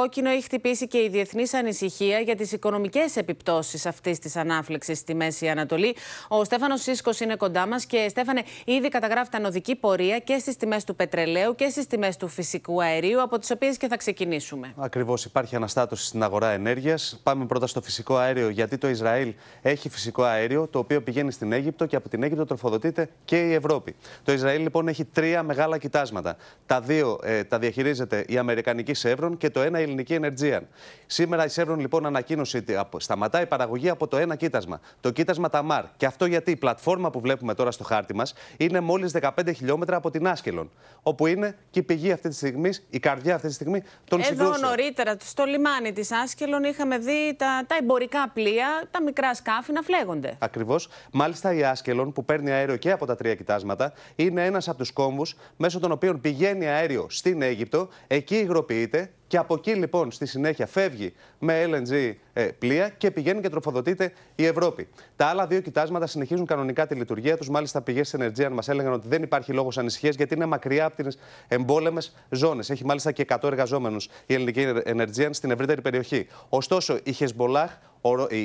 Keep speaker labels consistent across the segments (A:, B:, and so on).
A: Κόκκινο έχει χτυπήσει και η διεθνής ανησυχία για τις οικονομικές επιπτώσεις αυτής της ανάφλεξης στη Μέση Ανατολή. Ο Στέφανος Σίσκο είναι κοντά μας και, Στέφανε, ήδη τα οδική πορεία και στις τιμές του πετρελαίου και στις τιμές του φυσικού αερίου, από τις οποίες και θα ξεκινήσουμε.
B: Ακριβώς, υπάρχει αναστάτωση στην αγορά ενέργειας. Πάμε πρώτα στο φυσικό αέριο, γιατί το Ισραήλ έχει φυσικό αέριο, το οποίο πηγαίνει στην Αίγυπτο και από την Αίγυπτο τροφοδοτείται και η Ευρώπη. Το Ισραήλ λοιπόν έχει τρία μεγάλα κοιτάσματα. Τα δύο ε, τα διαχειρίζεται η Αμερικανική Σεύρων και το ένα ελληνική Ενεργία. Σήμερα η λοιπόν ανακοίνωσε ότι σταματάει η παραγωγή από το ένα κοίτασμα, το κοίτασμα Ταμάρ. Και αυτό γιατί η πλατφόρμα που βλέπουμε τώρα στο χάρτη μας είναι μόλις 15 χιλιόμετρα από την Άσκελον. Όπου είναι και η πηγή αυτή τη στιγμή, η καρδιά αυτή τη στιγμή των Εδώ
A: νωρίτερα, στο λιμάνι της Άσκελον, είχαμε δει τα, τα εμπορικά πλοία, τα μικρά σκάφη να φλέγονται.
B: Ακριβώς. Μάλιστα η Άσκελον που παίρνει αέριο και από τα τρία κοιτάσματα είναι ένας από τους κόμβους μέσω των οποίων πηγαίνει αέριο στην Αίγυπτο, εκεί υγροποιείται και από εκεί λοιπόν στη συνέχεια φεύγει με LNG ε, πλοία και πηγαίνει και τροφοδοτείται η Ευρώπη. Τα άλλα δύο κοιτάσματα συνεχίζουν κανονικά τη λειτουργία τους. Μάλιστα, πηγές τη μας μα έλεγαν ότι δεν υπάρχει λόγος ανησυχίας γιατί είναι μακριά από τις εμπόλεμες ζώνες. Έχει μάλιστα και 100 εργαζόμενους η ελληνική Ενεργία στην ευρύτερη περιοχή. Ωστόσο, η Χεσμολάχ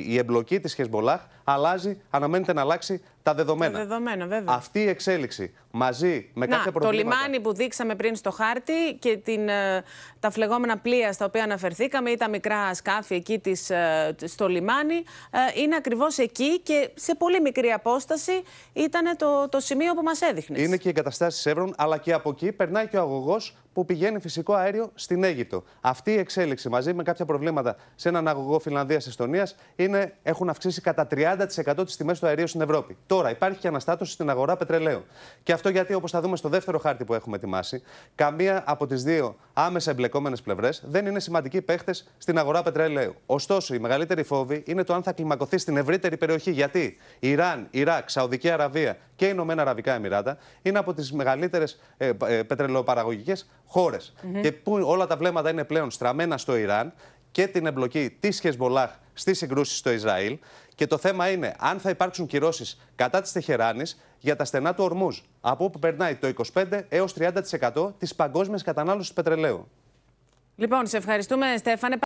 B: η εμπλοκή της Χεσμολάχ αλλάζει, αναμένεται να αλλάξει τα δεδομένα. Τα δεδομένα βέβαια. Αυτή η εξέλιξη μαζί με να, κάποια προβλήματα. Το λιμάνι
A: που δείξαμε πριν στο χάρτη και την, ε, τα φλεγόμενα πλοία στα οποία αναφερθήκαμε ή τα μικρά σκάφη εκεί της ε, ε, στο λιμάνι ε, είναι ακριβώς εκεί και σε πολύ μικρή απόσταση ήταν το, το σημείο που μας έδειχνες.
B: Είναι και οι εγκαταστάσεις Εύρων, αλλά και από εκεί περνάει και ο αγωγός που πηγαίνει φυσικό αέριο στην Αίγυπτο. Αυτή η εξέλιξη μαζί με κάποια προβλήματα σε έναν αγωγό Φιλανδία-Εστονία έχουν αυξήσει κατά 30% τις τιμές του αερίου στην Ευρώπη. Τώρα υπάρχει και αναστάτωση στην αγορά πετρελαίου. Και αυτό γιατί, όπως θα δούμε στο δεύτερο χάρτη που έχουμε ετοιμάσει, καμία από τις δύο άμεσα εμπλεκόμενες πλευρές δεν είναι σημαντικοί παίχτες στην αγορά πετρελαίου. Ωστόσο, η μεγαλύτερη φόβη είναι το αν θα κλιμακωθεί στην ευρύτερη περιοχή. Γιατί Ιράν, Ιράκ, Σαουδική Αραβία και Ηνωμένα Αραβικά Εμμυράτα είναι από τις μεγαλύτερες ε, ε, χώρε. Και που όλα τα βλέμματα είναι πλέον στραμμένα στο Ιράν και την εμπλοκή της Χεσμολάχ στις συγκρούσεις στο Ισραήλ. Και το θέμα είναι αν θα υπάρξουν κυρώσεις κατά της Τεχεράνης για τα στενά του Ορμούζ, από όπου περνάει το 25 έω 30% της παγκόσμιας κατανάλωσης πετρελαίου.
A: Λοιπόν, σε ευχαριστούμε, Στέφανε.